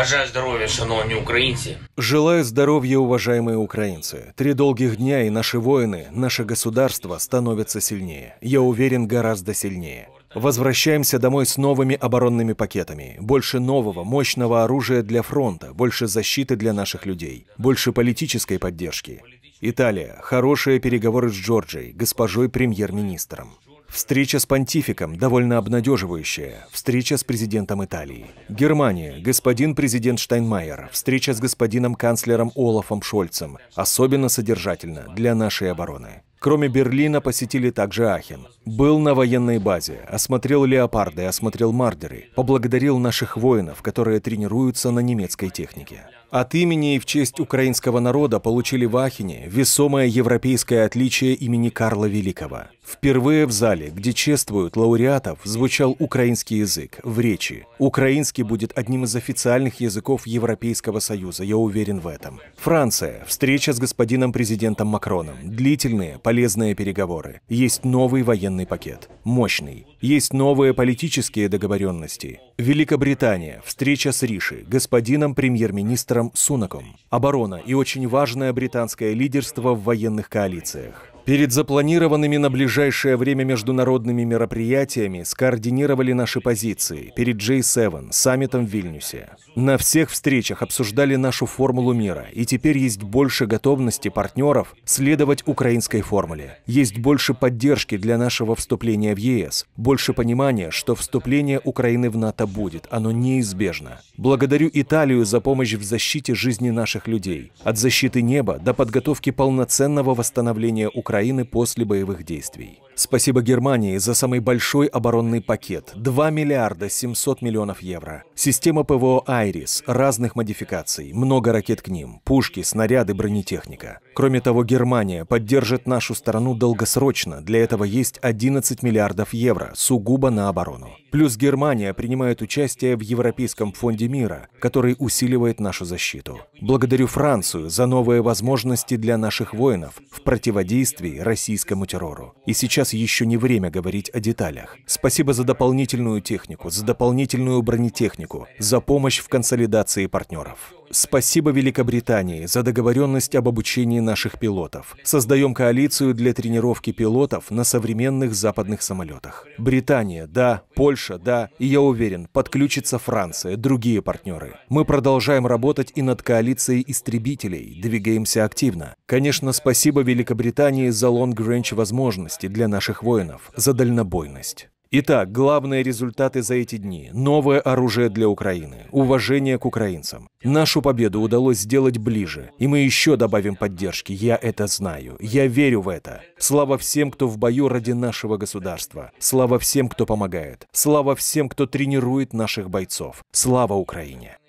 Бажаю здоровья, шановні украинцы. Желаю здоровья, уважаемые украинцы. Три долгих дня и наши воины, наше государство становятся сильнее. Я уверен, гораздо сильнее. Возвращаемся домой с новыми оборонными пакетами. Больше нового, мощного оружия для фронта, больше защиты для наших людей, больше политической поддержки. Италия. Хорошие переговоры с Джорджией, госпожой премьер-министром. Встреча с понтификом довольно обнадеживающая. Встреча с президентом Италии. Германия. Господин президент Штайнмайер. Встреча с господином канцлером Олафом Шольцем. Особенно содержательно для нашей обороны. Кроме Берлина посетили также Ахен. Был на военной базе, осмотрел леопарды, осмотрел мардеры, поблагодарил наших воинов, которые тренируются на немецкой технике. От имени и в честь украинского народа получили в Ахене весомое европейское отличие имени Карла Великого. Впервые в зале, где чествуют лауреатов, звучал украинский язык в речи. Украинский будет одним из официальных языков Европейского Союза, я уверен в этом. Франция. Встреча с господином президентом Макроном. Длительные, полезные переговоры. Есть новый военный пакет. Мощный. Есть новые политические договоренности. Великобритания. Встреча с Риши, господином премьер-министром Сунаком. Оборона и очень важное британское лидерство в военных коалициях. Перед запланированными на ближайшее время международными мероприятиями скоординировали наши позиции перед J7, саммитом в Вильнюсе. На всех встречах обсуждали нашу формулу мира, и теперь есть больше готовности партнеров следовать украинской формуле. Есть больше поддержки для нашего вступления в ЕС, больше понимания, что вступление Украины в НАТО будет, оно неизбежно. Благодарю Италию за помощь в защите жизни наших людей, от защиты неба до подготовки полноценного восстановления Украины Украины после боевых действий. Спасибо Германии за самый большой оборонный пакет – 2 миллиарда 700 миллионов евро. Система ПВО «Айрис» разных модификаций, много ракет к ним, пушки, снаряды, бронетехника. Кроме того, Германия поддержит нашу страну долгосрочно, для этого есть 11 миллиардов евро сугубо на оборону. Плюс Германия принимает участие в Европейском фонде мира, который усиливает нашу защиту. Благодарю Францию за новые возможности для наших воинов в противодействии российскому террору. И сейчас еще не время говорить о деталях. Спасибо за дополнительную технику, за дополнительную бронетехнику, за помощь в консолидации партнеров. Спасибо Великобритании за договоренность об обучении наших пилотов. Создаем коалицию для тренировки пилотов на современных западных самолетах. Британия, да, Польша, да, и я уверен, подключится Франция, другие партнеры. Мы продолжаем работать и над коалицией истребителей, двигаемся активно. Конечно, спасибо Великобритании за Лонг-Рейндж возможности для наших воинов, за дальнобойность. Итак, главные результаты за эти дни. Новое оружие для Украины. Уважение к украинцам. Нашу победу удалось сделать ближе. И мы еще добавим поддержки. Я это знаю. Я верю в это. Слава всем, кто в бою ради нашего государства. Слава всем, кто помогает. Слава всем, кто тренирует наших бойцов. Слава Украине!